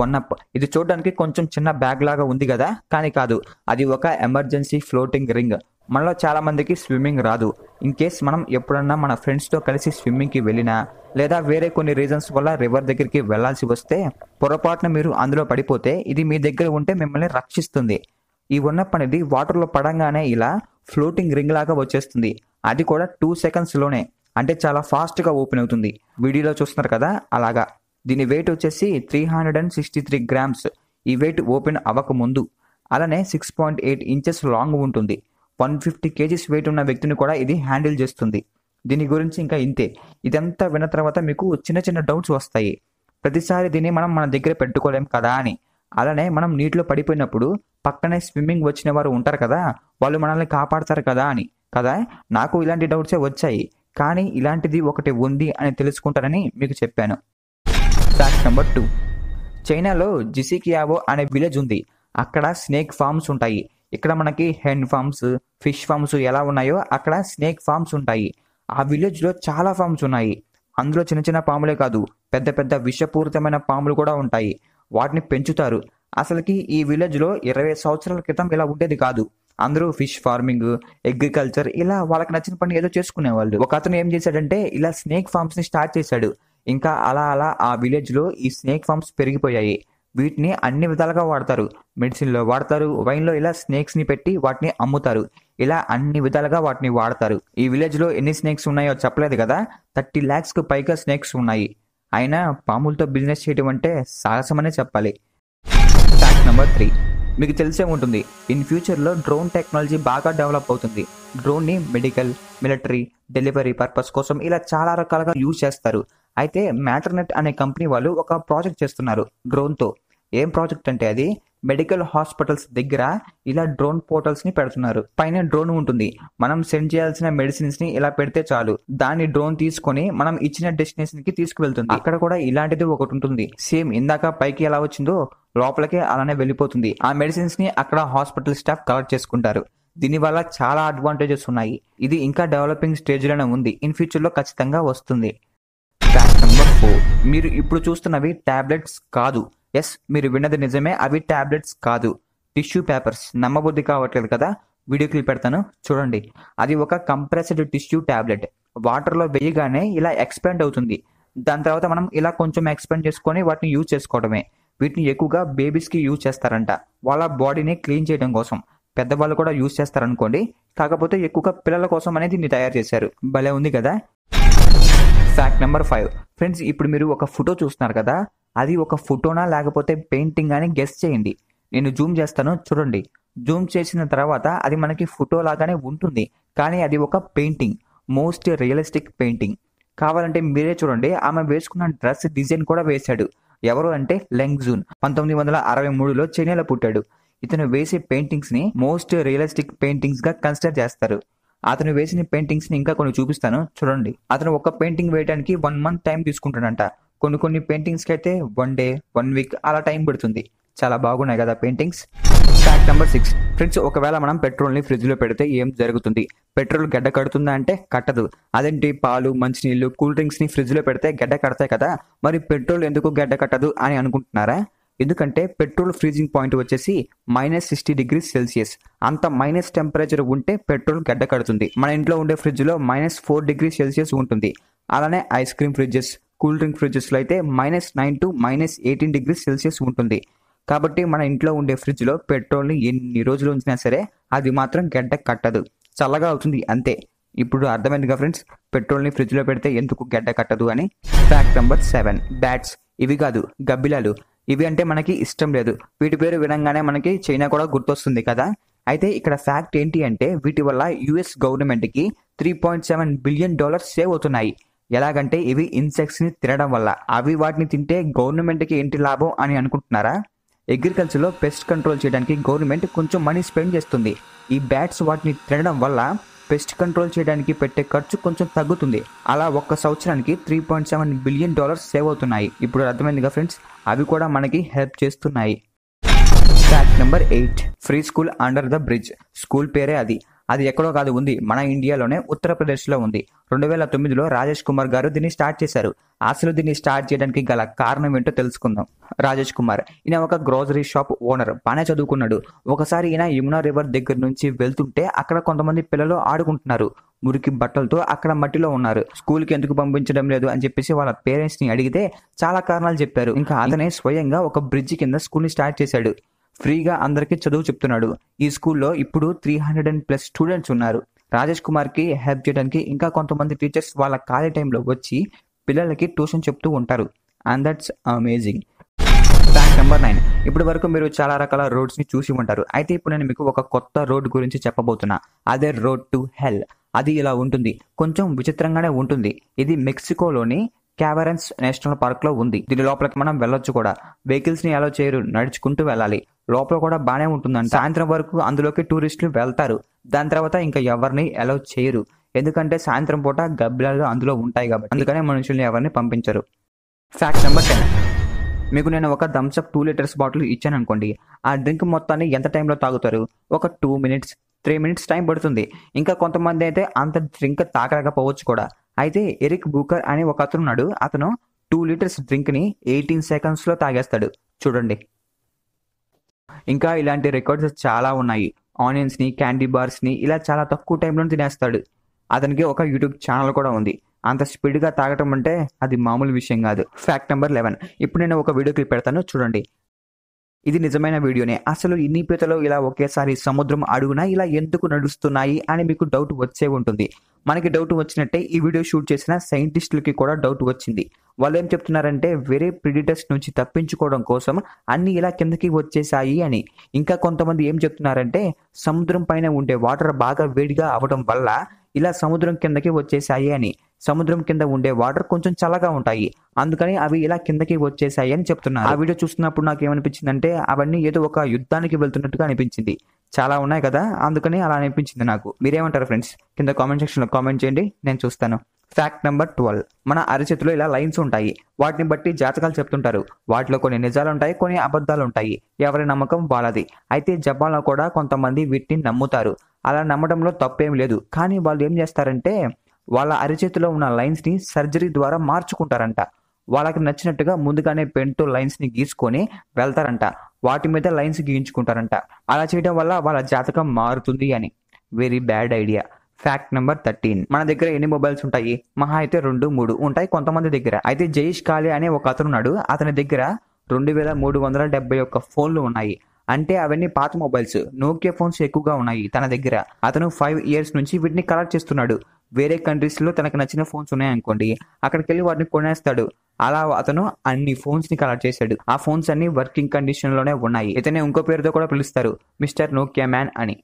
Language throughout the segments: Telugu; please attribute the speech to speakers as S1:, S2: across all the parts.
S1: వన్ అప్ ఇది చూడడానికి కొంచెం చిన్న బ్యాగ్ లాగా ఉంది కదా కానీ కాదు అది ఒక ఎమర్జెన్సీ ఫ్లోటింగ్ రింగ్ మనలో చాలామందికి స్విమ్మింగ్ రాదు ఇన్ కేస్ మనం ఎప్పుడన్నా మన ఫ్రెండ్స్తో కలిసి స్విమ్మింగ్కి వెళ్ళినా లేదా వేరే కొన్ని రీజన్స్ వల్ల రివర్ దగ్గరికి వెళ్లాల్సి వస్తే పొరపాటున మీరు అందులో పడిపోతే ఇది మీ దగ్గర ఉంటే మిమ్మల్ని రక్షిస్తుంది ఈ ఉన్న పనిది వాటర్లో పడంగానే ఇలా ఫ్లోటింగ్ రింగ్ లాగా వచ్చేస్తుంది అది కూడా టూ సెకండ్స్లోనే అంటే చాలా ఫాస్ట్గా ఓపెన్ అవుతుంది వీడియోలో చూస్తున్నారు కదా అలాగా దీని వెయిట్ వచ్చేసి three hundred and sixty three grams ఈ వెయిట్ ఓపెన్ అవ్వకముందు అలానే six point eight inches long ఉంటుంది వన్ ఫిఫ్టీ కేజీస్ వెయిట్ ఉన్న వ్యక్తిని కూడా ఇది హ్యాండిల్ చేస్తుంది దీని గురించి ఇంకా ఇంతే ఇదంతా విన్న తర్వాత మీకు చిన్న చిన్న డౌట్స్ వస్తాయి ప్రతిసారి దీన్ని మనం మన దగ్గర పెట్టుకోలేం కదా అని అలానే మనం నీటిలో పడిపోయినప్పుడు పక్కనే స్విమ్మింగ్ వచ్చిన వారు ఉంటారు కదా వాళ్ళు మనల్ని కాపాడతారు కదా అని కదా నాకు ఇలాంటి డౌట్సే వచ్చాయి కానీ ఇలాంటిది ఒకటి ఉంది అని తెలుసుకుంటారని మీకు చెప్పాను ఫ్యాక్ట్ నెంబర్ టూ చైనాలో జిసికియావో అనే విలేజ్ ఉంది అక్కడ స్నేక్ ఫార్మ్స్ ఉంటాయి ఇక్కడ మనకి హెండ్ ఫార్మ్స్ ఫిష్ ఫార్మ్స్ ఎలా ఉన్నాయో అక్కడ స్నేక్ ఫార్మ్స్ ఉంటాయి ఆ విలేజ్లో చాలా ఫార్మ్స్ ఉన్నాయి అందులో చిన్న చిన్న పాములే కాదు పెద్ద పెద్ద విషపూరితమైన పాములు కూడా ఉంటాయి వాటిని పెంచుతారు అసలుకి ఈ విలేజ్లో ఇరవై సంవత్సరాల క్రితం ఇలా ఉండేది కాదు అందరూ ఫిష్ ఫార్మింగ్ అగ్రికల్చర్ ఇలా వాళ్ళకి నచ్చిన పని ఏదో చేసుకునేవాళ్ళు ఒక అతను ఏం చేశాడంటే ఇలా స్నేక్ ఫార్మ్స్ ని స్టార్ట్ చేశాడు ఇంకా అలా అలా ఆ విలేజ్లో ఈ స్నేక్ ఫామ్స్ పెరిగిపోయాయి వీటిని అన్ని విధాలుగా వాడతారు మెడిసిన్లో వాడతారు వైన్లో ఇలా స్నేక్స్ని పెట్టి వాటిని అమ్ముతారు ఇలా అన్ని విధాలుగా వాటిని వాడతారు ఈ విలేజ్లో ఎన్ని స్నేక్స్ ఉన్నాయో చెప్పలేదు కదా థర్టీ ల్యాక్స్కు పైగా స్నేక్స్ ఉన్నాయి అయినా పాములతో బిజినెస్ చేయడం అంటే సాహసమనే చెప్పాలి ఫ్యాక్ట్ నెంబర్ త్రీ మీకు తెలిసే ఉంటుంది ఇన్ ఫ్యూచర్లో డ్రోన్ టెక్నాలజీ బాగా డెవలప్ అవుతుంది డ్రోన్ని మెడికల్ మిలిటరీ డెలివరీ పర్పస్ కోసం ఇలా చాలా రకాలుగా యూజ్ చేస్తారు అయితే మ్యాటర్నెట్ అనే కంపెనీ వాళ్ళు ఒక ప్రాజెక్ట్ చేస్తున్నారు డ్రోన్తో ఏం ప్రాజెక్ట్ అంటే అది మెడికల్ హాస్పిటల్స్ దగ్గర ఇలా డ్రోన్ పోర్టల్స్ ని పెడుతున్నారు పైన డ్రోన్ ఉంటుంది మనం సెండ్ చేయాల్సిన మెడిసిన్స్ ని ఇలా పెడితే చాలు దాన్ని డ్రోన్ తీసుకొని మనం ఇచ్చిన డెస్టినేషన్ కి తీసుకువెళ్తుంది అక్కడ కూడా ఇలాంటిది ఒకటి ఉంటుంది సేమ్ ఇందాక పైకి ఎలా వచ్చిందో లోపలికే అలానే వెళ్ళిపోతుంది ఆ మెడిసిన్స్ ని అక్కడ హాస్పిటల్ స్టాఫ్ కలెక్ట్ చేసుకుంటారు దీని వల్ల చాలా అడ్వాంటేజెస్ ఉన్నాయి ఇది ఇంకా డెవలపింగ్ స్టేజ్ లోనే ఉంది ఇన్ ఫ్యూచర్ లో ఖచ్చితంగా వస్తుంది ఫ్యాక్ట్ నెంబర్ ఫోర్ మీరు ఇప్పుడు చూస్తున్నవి టాబ్లెట్స్ కాదు ఎస్ మీరు విన్నది నిజమే అవి టాబ్లెట్స్ కాదు టిష్యూ పేపర్స్ నమ్మబుద్ధి కావట్లేదు కదా వీడియో క్లిప్ పెడతాను చూడండి అది ఒక కంప్రెస్డ్ టిష్యూ టాబ్లెట్ వాటర్లో వేయగానే ఇలా ఎక్స్పెండ్ అవుతుంది దాని తర్వాత మనం ఇలా కొంచెం ఎక్స్పెండ్ చేసుకొని వాటిని యూజ్ చేసుకోవడమే వీటిని ఎక్కువగా బేబీస్కి యూజ్ చేస్తారంట వాళ్ళ బాడీని క్లీన్ చేయడం కోసం పెద్దవాళ్ళు కూడా యూజ్ చేస్తారనుకోండి కాకపోతే ఎక్కువగా పిల్లల కోసం అనేది దీన్ని తయారు చేశారు భలే ఉంది కదా ఫ్యాక్ట్ నెంబర్ ఫైవ్ ఫ్రెండ్స్ ఇప్పుడు మీరు ఒక ఫోటో చూస్తున్నారు కదా అది ఒక ఫోటోనా లేకపోతే పెయింటింగ్ అని గెస్ చేయండి నేను జూమ్ చేస్తాను చూడండి జూమ్ చేసిన తర్వాత అది మనకి ఫోటో లాగానే ఉంటుంది కానీ అది ఒక పెయింటింగ్ మోస్ట్ రియలిస్టిక్ పెయింటింగ్ కావాలంటే మీరే చూడండి ఆమె వేసుకున్న డ్రెస్ డిజైన్ కూడా వేశాడు ఎవరు అంటే లెంగ్ జూన్ పంతొమ్మిది వందల అరవై మూడులో చైనాలో పుట్టాడు ఇతను వేసే పెయింటింగ్స్ ని మోస్ట్ రియలిస్టిక్ పెయింటింగ్స్ గా కన్సిడర్ చేస్తారు అతను వేసిన పెయింటింగ్స్ ని ఇంకా కొన్ని చూపిస్తాను చూడండి అతను ఒక పెయింటింగ్ వేయడానికి వన్ మంత్ టైం తీసుకుంటాడంట కొన్ని కొన్ని పెయింటింగ్స్కి అయితే వన్ డే వన్ వీక్ అలా టైం పడుతుంది చాలా బాగున్నాయి కదా paintings fact number six friends ఒకవేళ మనం పెట్రోల్ని ఫ్రిడ్జ్లో పెడితే ఏం జరుగుతుంది పెట్రోల్ గడ్డ కడుతుందా అంటే కట్టదు అదేంటి పాలు మంచినీళ్ళు కూల్ డ్రింక్స్ని ఫ్రిడ్జ్లో పెడితే గడ్డ కడతాయి కదా మరి పెట్రోల్ ఎందుకు గడ్డ కట్టదు అని అనుకుంటున్నారా ఎందుకంటే పెట్రోల్ ఫ్రీజింగ్ పాయింట్ వచ్చేసి మైనస్ సిక్స్టీ డిగ్రీ సెల్సియస్ అంత మైనస్ టెంపరేచర్ ఉంటే పెట్రోల్ గడ్డ కడుతుంది మన ఇంట్లో ఉండే ఫ్రిడ్జ్లో మైనస్ ఫోర్ డిగ్రీ సెల్సియస్ ఉంటుంది అలానే ice cream fridges cool drink ఫ్రిడ్జెస్లో అయితే minus nine to minus eighteen degree Celsius ఉంటుంది కాబట్టి మన ఇంట్లో ఉండే ఫ్రిడ్జ్లో పెట్రోల్ని ఎన్ని రోజులు ఉంచినా సరే అది మాత్రం గడ్డ కట్టదు చల్లగా అవుతుంది అంతే ఇప్పుడు అర్థమైందిగా ఫ్రెండ్స్ పెట్రోల్ని ఫ్రిడ్జ్లో పెడితే ఎందుకు గడ్డ కట్టదు అని ఫ్యాక్ట్ నెంబర్ సెవెన్ బ్యాట్స్ ఇవి కాదు గబ్బిలాలు ఇవి అంటే మనకి ఇష్టం లేదు వీటి పేరు వినంగానే మనకి చైనా కూడా గుర్తొస్తుంది కదా అయితే ఇక్కడ ఫ్యాక్ట్ ఏంటి అంటే వీటి వల్ల యుఎస్ గవర్నమెంట్కి three point seven billion dollars save అవుతున్నాయి ఎలాగంటే ఇవి ని తినడం వల్ల అవి వాటిని తింటే గవర్నమెంట్కి ఏంటి లాభం అని అనుకుంటున్నారా అగ్రికల్చర్లో పెస్ట్ కంట్రోల్ చేయడానికి గవర్నమెంట్ కొంచెం మనీ స్పెండ్ చేస్తుంది ఈ బ్యాట్స్ వాటిని తినడం వల్ల పెస్ట్ కంట్రోల్ చేయడానికి పెట్టే ఖర్చు కొంచెం తగ్గుతుంది అలా ఒక్క సంవత్సరానికి three point seven billion dollars save అవుతున్నాయి ఇప్పుడు అర్థమైందిగా ఫ్రెండ్స్ అవి కూడా మనకి హెల్ప్ చేస్తున్నాయి fact number eight free school under the bridge school పేరే అది అది ఎక్కడో కాదు ఉంది మన ఇండియాలోనే ఉత్తరప్రదేశ్లో ఉంది రెండు వేల తొమ్మిదిలో రాజేష్ కుమార్ గారు దీన్ని స్టార్ట్ చేశారు అసలు దీన్ని స్టార్ట్ చేయడానికి గల కారణం ఏంటో తెలుసుకుందాం రాజేష్ కుమార్ ఈయన ఒక గ్రోసరీ షాప్ ఓనర్ బాగానే చదువుకున్నాడు ఒకసారి ఈయన యమునా రివర్ దగ్గర నుంచి వెళ్తుంటే అక్కడ కొంతమంది పిల్లలు ఆడుకుంటున్నారు మురికి బట్టలతో అక్కడ మట్టిలో ఉన్నారు స్కూల్కి ఎందుకు పంపించడం లేదు అని చెప్పేసి వాళ్ళ పేరెంట్స్ని అడిగితే చాలా కారణాలు చెప్పారు ఇంకా అతనే స్వయంగా ఒక బ్రిడ్జ్ కింద స్కూల్ ని స్టార్ట్ చేశాడు ఫ్రీగా అందరికీ చదువు చెప్తున్నాడు ఈ స్కూల్లో ఇప్పుడు three hundred and plus students ఉన్నారు రాజేష్ కుమార్ కి హెల్ప్ చేయడానికి ఇంకా కొంతమంది టీచర్స్ వాళ్ళ ఖాళీ టైంలో వచ్చి పిల్లలకి ట్యూషన్ చెప్తూ ఉంటారు and that's amazing fact number nine ఇప్పటి వరకు మీరు చాలా రకాల రోడ్స్ని చూసి ఉంటారు అయితే ఇప్పుడు నేను మీకు ఒక కొత్త రోడ్ గురించి చెప్పబోతున్నా అదే రోడ్ టు హెల్ అది ఇలా ఉంటుంది కొంచెం విచిత్రంగానే ఉంటుంది ఇది మెక్సికోలోని క్యావరెన్స్ నేషనల్ పార్క్ లో ఉంది దీని లోపలికి మనం వెళ్ళొచ్చు కూడా వెహికల్స్ ని అలో చేయరు నడుచుకుంటూ వెళ్ళాలి లోపల కూడా బాగానే ఉంటుందంట సాయంత్రం వరకు అందులోకి టూరిస్టులు వెళ్తారు దాని తర్వాత ఇంకా ఎవరిని అలౌ చేయరు ఎందుకంటే సాయంత్రం పూట గబ్బిలాలు అందులో ఉంటాయి కాబట్టి అందుకనే మనుషుల్ని ఎవరిని పంపించరు ఫ్యాక్ట్ నెంబర్ టెన్ మీకు నేను ఒక థమ్స్అప్ టూ లీటర్స్ బాటిల్ ఇచ్చాను అనుకోండి ఆ డ్రింక్ మొత్తాన్ని ఎంత టైంలో తాగుతారు ఒక two minutes three minutes time పడుతుంది ఇంకా కొంతమంది అయితే అంత డ్రింక్ తాగలేకపోవచ్చు కూడా అయితే ఎరిక్ బూకర్ అనే ఒక అతను ఉన్నాడు అతను టూ లీటర్స్ డ్రింక్ని ఎయిటీన్ సెకండ్స్లో తాగేస్తాడు చూడండి ఇంకా ఇలాంటి రికార్డ్స్ చాలా ఉన్నాయి ఆనియన్స్ని క్యాండీ బార్స్ని ఇలా చాలా తక్కువ టైంలో తినేస్తాడు అతనికి ఒక యూట్యూబ్ ఛానల్ కూడా ఉంది అంత స్పీడ్గా తాగటం అంటే అది మామూలు విషయం కాదు ఫ్యాక్ట్ నెంబర్ లెవెన్ ఇప్పుడు నేను ఒక వీడియో క్లిప్ పెడతాను చూడండి ఇది నిజమైన వీడియోనే అసలు ఇన్ని పీతలు ఇలా ఒకేసారి సముద్రం అడుగున ఇలా ఎందుకు నడుస్తున్నాయి అని మీకు డౌట్ వచ్చే ఉంటుంది మనకి డౌట్ వచ్చినట్టే ఈ వీడియో షూట్ చేసిన సైంటిస్టులకి కూడా డౌట్ వచ్చింది వాళ్ళు ఏం చెప్తున్నారంటే వేరే ప్రిడిటర్స్ నుంచి తప్పించుకోవడం కోసం అన్ని ఇలా కిందకి వచ్చేసాయి అని ఇంకా కొంతమంది ఏం చెప్తున్నారంటే సముద్రం పైన ఉండే వాటర్ బాగా వేడిగా అవడం వల్ల ఇలా సముద్రం కిందకి వచ్చేసాయి అని సముద్రం కింద ఉండే వాటర్ కొంచెం చల్లగా ఉంటాయి అందుకని అవి ఇలా కిందకి వచ్చేసాయి అని చెప్తున్నారు ఆ వీడియో చూస్తున్నప్పుడు నాకు ఏమనిపించింది అంటే అవన్నీ ఏదో ఒక యుద్ధానికి వెళ్తున్నట్టుగా అనిపించింది చాలా ఉన్నాయి కదా అందుకని అలా అనిపించింది నాకు మీరేమంటారు ఫ్రెండ్స్ కింద కామెంట్ సెక్షన్లో కామెంట్ చేయండి నేను చూస్తాను ఫ్యాక్ట్ నెంబర్ ట్వెల్వ్ మన అరచేతిలో ఇలా లైన్స్ ఉంటాయి వాటిని బట్టి జాతకాలు చెప్తుంటారు వాటిలో కొన్ని నిజాలు ఉంటాయి కొన్ని అబద్ధాలు ఉంటాయి ఎవరి నమ్మకం వాళ్ళది అయితే జపాన్లో కూడా కొంతమంది వీటిని నమ్ముతారు అలా నమ్మడంలో తప్పేం లేదు కానీ వాళ్ళు ఏం చేస్తారంటే వాళ్ళ అరచేతిలో ఉన్న లైన్స్ని సర్జరీ ద్వారా మార్చుకుంటారంట వాళ్ళకి నచ్చినట్టుగా ముందుగానే పెన్తో లైన్స్ని గీసుకొని వెళ్తారంట వాటి మీద లైన్స్ గీయించుకుంటారంట అలా చేయడం వల్ల వాళ్ళ జాతకం మారుతుంది అని very bad idea fact number thirteen మన దగ్గర ఎన్ని మొబైల్స్ ఉంటాయి మహా అయితే రెండు మూడు ఉంటాయి కొంతమంది దగ్గర అయితే జయేష్ కాళే అనే ఒక అతను ఉన్నాడు అతని దగ్గర రెండు వేల మూడు వందల డెబ్బై ఒక్క ఫోన్లు ఉన్నాయి అంటే అవన్నీ పాత మొబైల్స్ నోకియా ఫోన్స్ ఎక్కువగా ఉన్నాయి తన దగ్గర అతను ఫైవ్ ఇయర్స్ నుంచి వీటిని కలెక్ట్ చేస్తున్నాడు వేరే కంట్రీస్ లో తనకు నచ్చిన ఫోన్స్ ఉన్నాయనుకోండి అక్కడికి వెళ్ళి వాటిని కొనేస్తాడు అలా అతను అన్ని ఫోన్స్ ని కలెక్ట్ చేశాడు ఆ ఫోన్స్ అన్ని వర్కింగ్ కండిషన్ లోనే ఉన్నాయి ఇతనే ఇంకో పేరుతో కూడా పిలుస్తారు మిస్టర్ నోకియా మ్యాన్ అని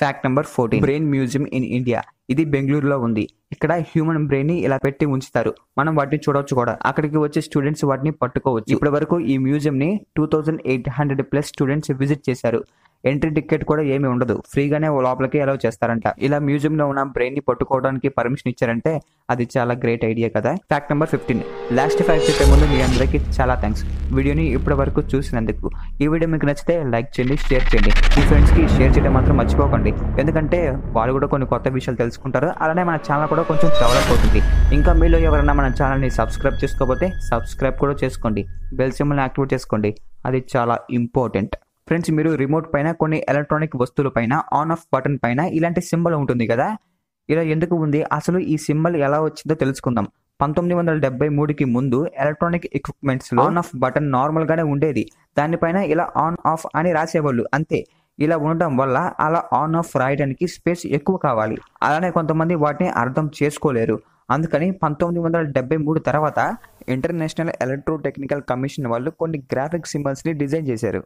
S1: fact number fourteen brain museum in India ఇది బెంగళూరులో ఉంది ఇక్కడ హ్యూమన్ బ్రెయిన్ ని ఇలా పెట్టి ఉంచుతారు మనం వాటిని చూడవచ్చు కూడా అక్కడికి వచ్చే స్టూడెంట్స్ వాటిని పట్టుకోవచ్చు ఇప్పటి వరకు ఈ మ్యూజియం ని two thousand eight hundred plus students visit చేశారు ఎంట్రీ టికెట్ కూడా ఏమీ ఉండదు ఫ్రీగానే లోపలికి అలౌ చేస్తారంట ఇలా మ్యూజియం లో ఉన్న బ్రెయిన్ ని పట్టుకోవడానికి పర్మిషన్ ఇచ్చారంటే అది చాలా గ్రేట్ ఐడియా కదా fact number fifteen last fact చెప్పే ముందు మీ అందరికీ చాలా థ్యాంక్స్ వీడియోని ఇప్పటి వరకు చూసినందుకు ఈ వీడియో మీకు నచ్చితే లైక్ చేయండి షేర్ చేయండి మీ ఫ్రెండ్స్కి షేర్ చేయడం మాత్రం మర్చిపోకండి ఎందుకంటే వాళ్ళు కూడా కొన్ని కొత్త విషయాలు తెలుసుకుంటారు అలానే మన ఛానల్ కూడా కొంచెం డెవలప్ అవుతుంది ఇంకా మీలో ఎవరైనా మన ని సబ్స్క్రైబ్ చేసుకోకపోతే సబ్స్క్రైబ్ కూడా చేసుకోండి బెల్ సింబల్ని యాక్టివేట్ చేసుకోండి అది చాలా ఇంపార్టెంట్ ఫ్రెండ్స్ మీరు రిమోట్ పైన కొన్ని ఎలక్ట్రానిక్ వస్తువుల పైన ఆన్ ఆఫ్ బటన్ పైన ఇలాంటి సింబల్ ఉంటుంది కదా ఇలా ఎందుకు ఉంది అసలు ఈ సింబల్ ఎలా వచ్చిందో తెలుసుకుందాం పంతొమ్మిది వందల డెబ్బై మూడుకి ముందు electronic equipments on off button నార్మల్గానే ఉండేది దానిపైన ఇలా ఆన్ ఆఫ్ అని రాసేవాళ్ళు అంతే ఇలా ఉండటం వల్ల అలా ఆన్ ఆఫ్ రాయడానికి స్పేస్ ఎక్కువ కావాలి అలానే కొంతమంది వాటిని అర్థం చేసుకోలేరు అందుకని పంతొమ్మిది వందల డెబ్బై మూడు తర్వాత ఇంటర్నేషనల్ ఎలక్ట్రో కమిషన్ వాళ్ళు కొన్ని గ్రాఫిక్ సింబల్స్ని డిజైన్ చేశారు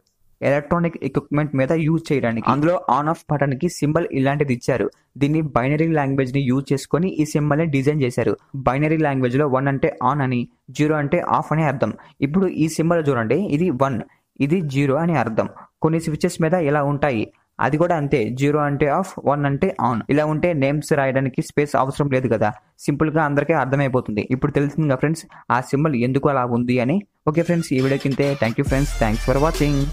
S1: ఎలక్ట్రానిక్ ఎక్విప్మెంట్ మీద యూజ్ చేయడానికి అందులో ఆన్ ఆఫ్ బటన్ కి సింబల్ ఇలాంటిది ఇచ్చారు దీన్ని బైనరీ లాంగ్వేజ్ ని యూజ్ చేసుకొని ఈ సింబల్ ని డిజైన్ చేశారు బైనరీ లాంగ్వేజ్ లో వన్ అంటే ఆన్ అని జీరో అంటే ఆఫ్ అని అర్థం ఇప్పుడు ఈ సింబల్ చూడండి ఇది వన్ ఇది జీరో అని అర్థం కొన్ని స్విచెస్ మీద ఇలా ఉంటాయి అది కూడా అంతే జీరో అంటే ఆఫ్ వన్ అంటే ఆన్ ఇలా ఉంటే నేమ్స్ రాయడానికి స్పేస్ అవసరం లేదు కదా సింపుల్ గా అందరికీ అర్థమైపోతుంది ఇప్పుడు తెలుస్తుంది ఫ్రెండ్స్ ఆ సింబల్ ఎందుకు అలా ఉంది అని ఓకే ఫ్రెండ్స్ ఈ వీడియో కింద thank you friends thanks for watching